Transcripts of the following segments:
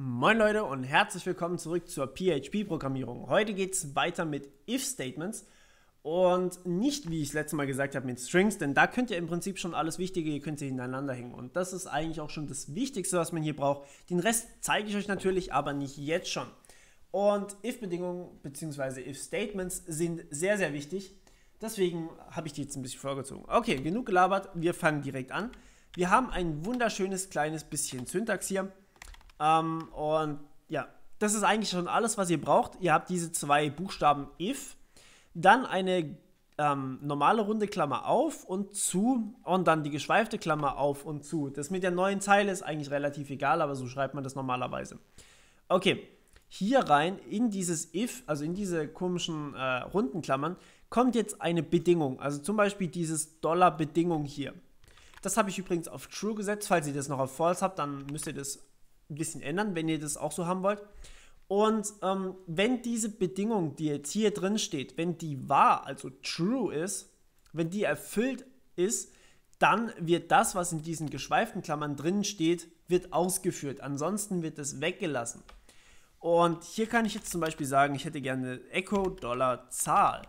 Moin Leute und herzlich willkommen zurück zur PHP-Programmierung. Heute geht es weiter mit If-Statements und nicht, wie ich es letztes Mal gesagt habe, mit Strings, denn da könnt ihr im Prinzip schon alles Wichtige, ihr könnt sie hintereinander hängen. Und das ist eigentlich auch schon das Wichtigste, was man hier braucht. Den Rest zeige ich euch natürlich, aber nicht jetzt schon. Und If-Bedingungen bzw. If-Statements sind sehr, sehr wichtig. Deswegen habe ich die jetzt ein bisschen vorgezogen. Okay, genug gelabert, wir fangen direkt an. Wir haben ein wunderschönes kleines bisschen Syntax hier. Ähm, und ja, das ist eigentlich schon alles, was ihr braucht. Ihr habt diese zwei Buchstaben if, dann eine ähm, normale runde Klammer auf und zu und dann die geschweifte Klammer auf und zu. Das mit der neuen Zeile ist eigentlich relativ egal, aber so schreibt man das normalerweise. Okay, hier rein in dieses if, also in diese komischen äh, runden Klammern, kommt jetzt eine Bedingung. Also zum Beispiel dieses Dollar-Bedingung hier. Das habe ich übrigens auf True gesetzt. Falls ihr das noch auf False habt, dann müsst ihr das ein bisschen ändern, wenn ihr das auch so haben wollt. Und ähm, wenn diese Bedingung, die jetzt hier drin steht, wenn die wahr, also true ist, wenn die erfüllt ist, dann wird das, was in diesen geschweiften Klammern drin steht, wird ausgeführt. Ansonsten wird es weggelassen. Und hier kann ich jetzt zum Beispiel sagen, ich hätte gerne Echo Dollar Zahl.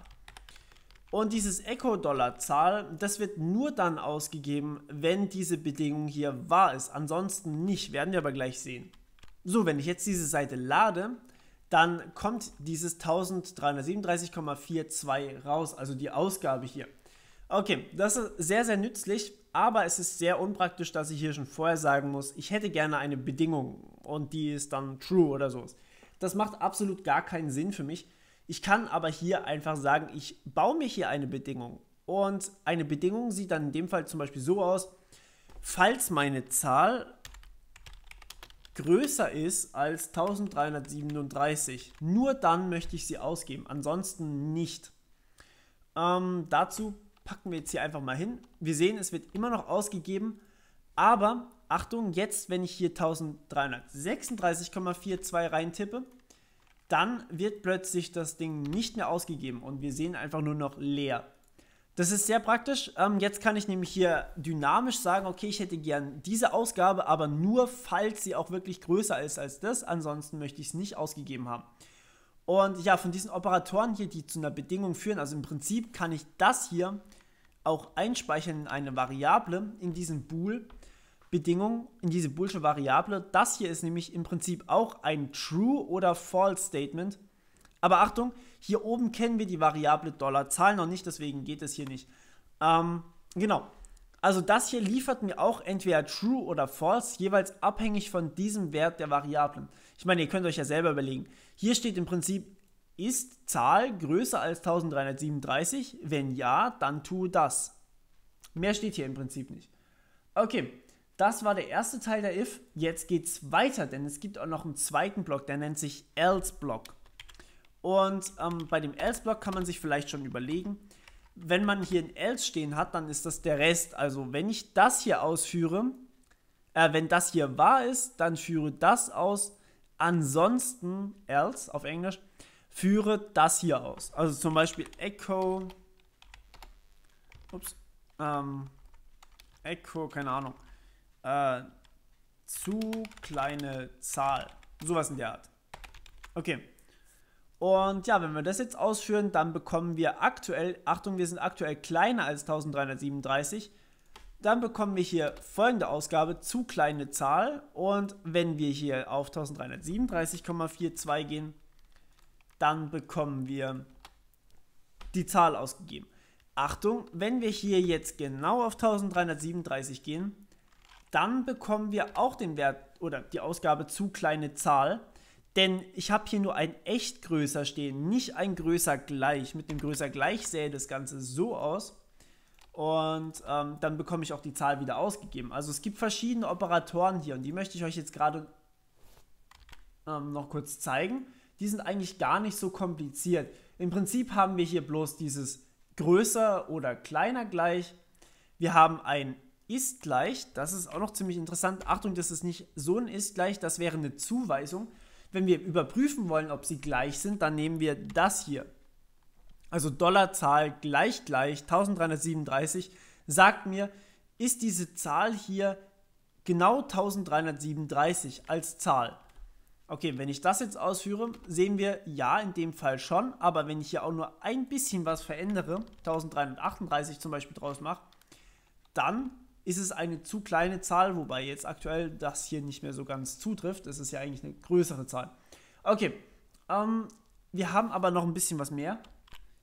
Und dieses Echo-Dollar-Zahl, das wird nur dann ausgegeben, wenn diese Bedingung hier wahr ist. Ansonsten nicht, werden wir aber gleich sehen. So, wenn ich jetzt diese Seite lade, dann kommt dieses 1337,42 raus, also die Ausgabe hier. Okay, das ist sehr, sehr nützlich, aber es ist sehr unpraktisch, dass ich hier schon vorher sagen muss, ich hätte gerne eine Bedingung und die ist dann true oder sowas. Das macht absolut gar keinen Sinn für mich ich kann aber hier einfach sagen, ich baue mir hier eine Bedingung. Und eine Bedingung sieht dann in dem Fall zum Beispiel so aus, falls meine Zahl größer ist als 1337, nur dann möchte ich sie ausgeben, ansonsten nicht. Ähm, dazu packen wir jetzt hier einfach mal hin. Wir sehen, es wird immer noch ausgegeben, aber Achtung, jetzt wenn ich hier 1336,42 reintippe, dann wird plötzlich das Ding nicht mehr ausgegeben und wir sehen einfach nur noch leer. Das ist sehr praktisch. Ähm, jetzt kann ich nämlich hier dynamisch sagen, okay, ich hätte gern diese Ausgabe, aber nur falls sie auch wirklich größer ist als das. Ansonsten möchte ich es nicht ausgegeben haben. Und ja, von diesen Operatoren hier, die zu einer Bedingung führen, also im Prinzip kann ich das hier auch einspeichern in eine Variable in diesem Bool Bedingung, in diese bullsche Variable. Das hier ist nämlich im Prinzip auch ein True oder False Statement. Aber Achtung, hier oben kennen wir die Variable Dollar Zahl noch nicht, deswegen geht es hier nicht. Ähm, genau. Also das hier liefert mir auch entweder True oder False, jeweils abhängig von diesem Wert der Variablen. Ich meine, ihr könnt euch ja selber überlegen. Hier steht im Prinzip, ist Zahl größer als 1337? Wenn ja, dann tue das. Mehr steht hier im Prinzip nicht. Okay, das war der erste Teil der If. Jetzt geht es weiter, denn es gibt auch noch einen zweiten Block, der nennt sich Else Block. Und ähm, bei dem Else Block kann man sich vielleicht schon überlegen, wenn man hier ein Else stehen hat, dann ist das der Rest. Also wenn ich das hier ausführe, äh, wenn das hier wahr ist, dann führe das aus. Ansonsten, else auf Englisch, führe das hier aus. Also zum Beispiel echo, ups, ähm, echo, keine Ahnung, äh, zu kleine Zahl. Sowas in der Art. Okay. Und ja, wenn wir das jetzt ausführen, dann bekommen wir aktuell, Achtung, wir sind aktuell kleiner als 1337. Dann bekommen wir hier folgende Ausgabe, zu kleine Zahl. Und wenn wir hier auf 1337,42 gehen, dann bekommen wir die Zahl ausgegeben. Achtung, wenn wir hier jetzt genau auf 1337 gehen, dann bekommen wir auch den Wert oder die Ausgabe zu kleine Zahl. Denn ich habe hier nur ein echt größer stehen, nicht ein größer gleich. Mit dem größer gleich sähe das Ganze so aus. Und ähm, dann bekomme ich auch die Zahl wieder ausgegeben. Also es gibt verschiedene Operatoren hier und die möchte ich euch jetzt gerade ähm, noch kurz zeigen. Die sind eigentlich gar nicht so kompliziert. Im Prinzip haben wir hier bloß dieses größer oder kleiner gleich. Wir haben ein ist gleich, das ist auch noch ziemlich interessant, Achtung, das ist nicht so ein ist gleich, das wäre eine Zuweisung. Wenn wir überprüfen wollen, ob sie gleich sind, dann nehmen wir das hier. Also Dollarzahl gleich gleich 1337 sagt mir, ist diese Zahl hier genau 1337 als Zahl. Okay, wenn ich das jetzt ausführe, sehen wir ja in dem Fall schon, aber wenn ich hier auch nur ein bisschen was verändere, 1338 zum Beispiel draus mache, dann ist es eine zu kleine Zahl, wobei jetzt aktuell das hier nicht mehr so ganz zutrifft. Es ist ja eigentlich eine größere Zahl. Okay, ähm, wir haben aber noch ein bisschen was mehr.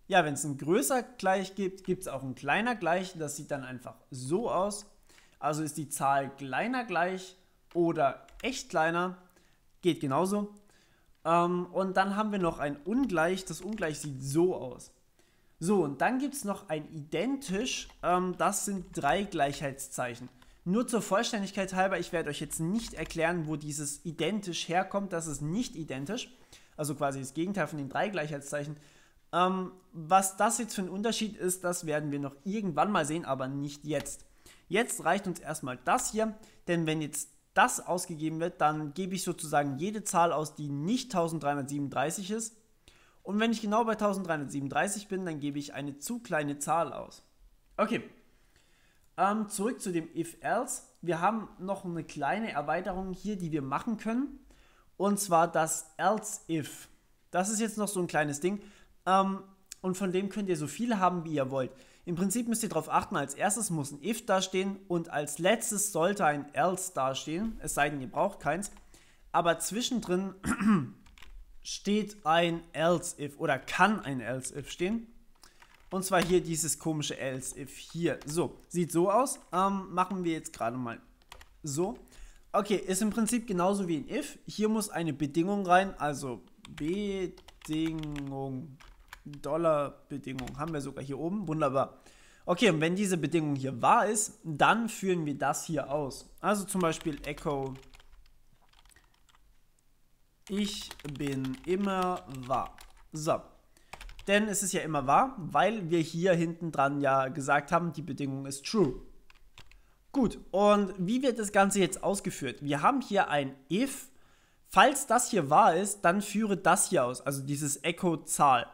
Ja, wenn es ein größer gleich gibt, gibt es auch ein kleiner gleich. Das sieht dann einfach so aus. Also ist die Zahl kleiner gleich oder echt kleiner. Geht genauso. Ähm, und dann haben wir noch ein ungleich. Das ungleich sieht so aus. So, und dann gibt es noch ein identisch, ähm, das sind drei Gleichheitszeichen. Nur zur Vollständigkeit halber, ich werde euch jetzt nicht erklären, wo dieses identisch herkommt, das ist nicht identisch, also quasi das Gegenteil von den drei Gleichheitszeichen. Ähm, was das jetzt für ein Unterschied ist, das werden wir noch irgendwann mal sehen, aber nicht jetzt. Jetzt reicht uns erstmal das hier, denn wenn jetzt das ausgegeben wird, dann gebe ich sozusagen jede Zahl aus, die nicht 1337 ist und wenn ich genau bei 1337 bin, dann gebe ich eine zu kleine Zahl aus. Okay, ähm, zurück zu dem If-Else. Wir haben noch eine kleine Erweiterung hier, die wir machen können. Und zwar das Else-If. Das ist jetzt noch so ein kleines Ding. Ähm, und von dem könnt ihr so viele haben, wie ihr wollt. Im Prinzip müsst ihr darauf achten, als erstes muss ein If dastehen und als letztes sollte ein Else dastehen, es sei denn, ihr braucht keins. Aber zwischendrin steht ein else if oder kann ein else if stehen. Und zwar hier dieses komische else if hier. So, sieht so aus. Ähm, machen wir jetzt gerade mal so. Okay, ist im Prinzip genauso wie ein if. Hier muss eine Bedingung rein, also Bedingung, Dollar-Bedingung haben wir sogar hier oben. Wunderbar. Okay, und wenn diese Bedingung hier wahr ist, dann führen wir das hier aus. Also zum Beispiel echo ich bin immer wahr. So. Denn es ist ja immer wahr, weil wir hier hinten dran ja gesagt haben, die Bedingung ist true. Gut, und wie wird das Ganze jetzt ausgeführt? Wir haben hier ein if. Falls das hier wahr ist, dann führe das hier aus, also dieses Echo-Zahl.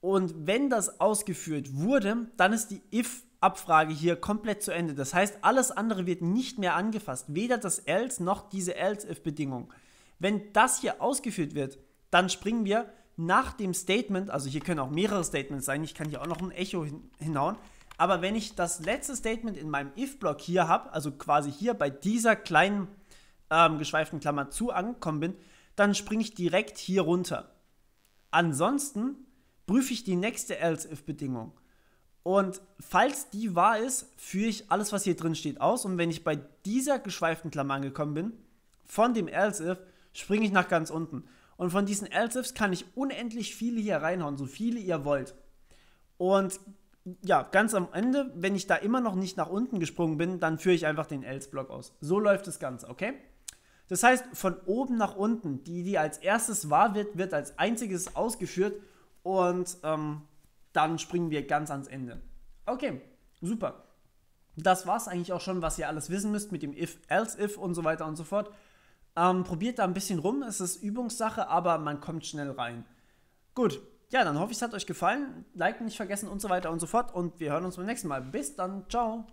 Und wenn das ausgeführt wurde, dann ist die if-Abfrage hier komplett zu Ende. Das heißt, alles andere wird nicht mehr angefasst, weder das else noch diese else-if-Bedingung. Wenn das hier ausgeführt wird, dann springen wir nach dem Statement, also hier können auch mehrere Statements sein, ich kann hier auch noch ein Echo hin, hinhauen, aber wenn ich das letzte Statement in meinem if-Block hier habe, also quasi hier bei dieser kleinen ähm, geschweiften Klammer zu angekommen bin, dann springe ich direkt hier runter. Ansonsten prüfe ich die nächste else-if-Bedingung. Und falls die wahr ist, führe ich alles, was hier drin steht, aus. Und wenn ich bei dieser geschweiften Klammer angekommen bin, von dem else-if, springe ich nach ganz unten. Und von diesen Elsifs kann ich unendlich viele hier reinhauen, so viele ihr wollt. Und ja, ganz am Ende, wenn ich da immer noch nicht nach unten gesprungen bin, dann führe ich einfach den Else-Block aus. So läuft das Ganze, okay? Das heißt, von oben nach unten, die, die als erstes wahr wird, wird als einziges ausgeführt und ähm, dann springen wir ganz ans Ende. Okay, super. Das war es eigentlich auch schon, was ihr alles wissen müsst mit dem if, else if und so weiter und so fort. Ähm, probiert da ein bisschen rum, es ist Übungssache, aber man kommt schnell rein. Gut, ja, dann hoffe ich, es hat euch gefallen. Liken nicht vergessen und so weiter und so fort. Und wir hören uns beim nächsten Mal. Bis dann, ciao.